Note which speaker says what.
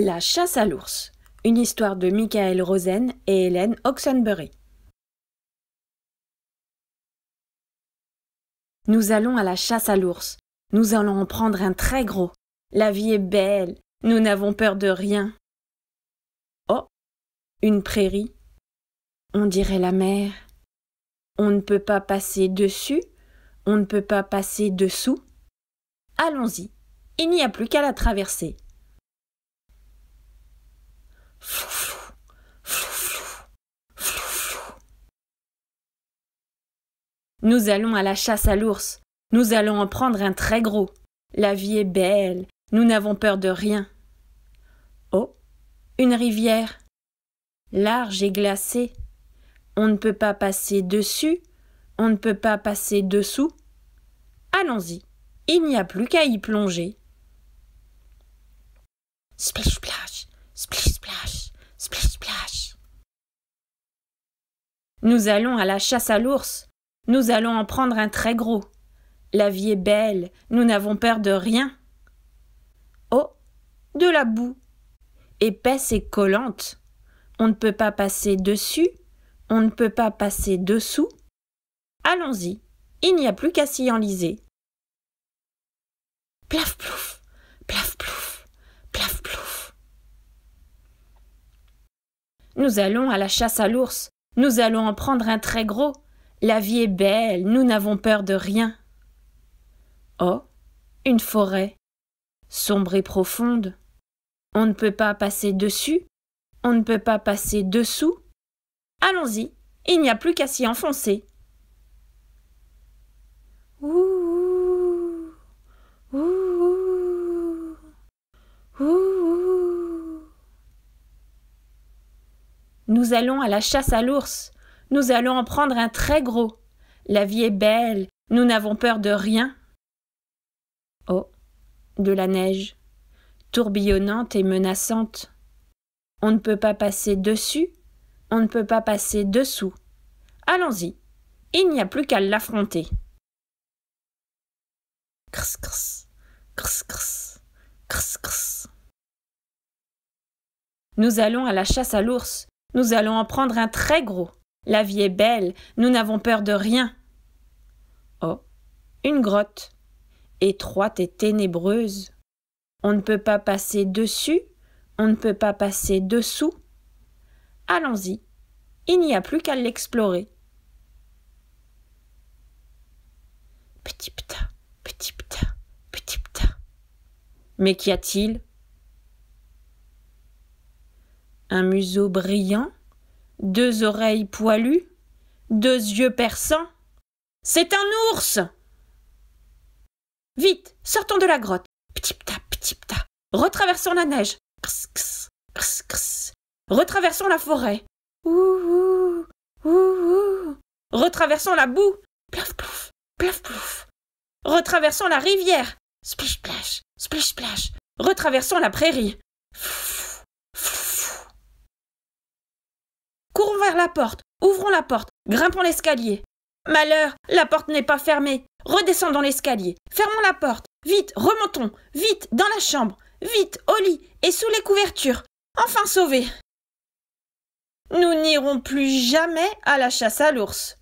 Speaker 1: La chasse à l'ours, une histoire de Michael Rosen et Hélène Oxenbury. Nous allons à la chasse à l'ours. Nous allons en prendre un très gros. La vie est belle. Nous n'avons peur de rien. Oh Une prairie. On dirait la mer. On ne peut pas passer dessus. On ne peut pas passer dessous. Allons-y. Il n'y a plus qu'à la traverser. Nous allons à la chasse à l'ours. Nous allons en prendre un très gros. La vie est belle. Nous n'avons peur de rien. Oh. Une rivière. Large et glacée. On ne peut pas passer dessus. On ne peut pas passer dessous. Allons-y. Il n'y a plus qu'à y plonger. Splish splash, splish splash, splish splash. Nous allons à la chasse à l'ours. Nous allons en prendre un très gros. La vie est belle, nous n'avons peur de rien. Oh, de la boue, épaisse et collante. On ne peut pas passer dessus, on ne peut pas passer dessous. Allons-y, il n'y a plus qu'à s'y enliser. Plaf plouf, plaf plouf, plaf plouf. Nous allons à la chasse à l'ours, nous allons en prendre un très gros. La vie est belle, nous n'avons peur de rien. Oh, une forêt, sombre et profonde. On ne peut pas passer dessus, on ne peut pas passer dessous. Allons-y, il n'y a plus qu'à s'y enfoncer. Ouh, ouh, ouh, Nous allons à la chasse à l'ours. Nous allons en prendre un très gros. La vie est belle, nous n'avons peur de rien. Oh, de la neige, tourbillonnante et menaçante. On ne peut pas passer dessus, on ne peut pas passer dessous. Allons-y, il n'y a plus qu'à l'affronter. Nous allons à la chasse à l'ours, nous allons en prendre un très gros. La vie est belle, nous n'avons peur de rien. Oh, une grotte, étroite et ténébreuse. On ne peut pas passer dessus, on ne peut pas passer dessous. Allons-y, il n'y a plus qu'à l'explorer. Petit pta, petit pta, petit pta. Mais qu'y a-t-il Un museau brillant deux oreilles poilues, deux yeux perçants. C'est un ours. Vite, sortons de la grotte. petit ptipta. Retraversons la neige. Retraversons la forêt. Ouh, ouh, Retraversons la boue. plouf, plouf. Retraversons la rivière. splash, splash. Retraversons la prairie. la porte, ouvrons la porte, grimpons l'escalier. Malheur, la porte n'est pas fermée. Redescendons l'escalier, fermons la porte, vite, remontons, vite, dans la chambre, vite, au lit et sous les couvertures. Enfin sauvés. Nous n'irons plus jamais à la chasse à l'ours.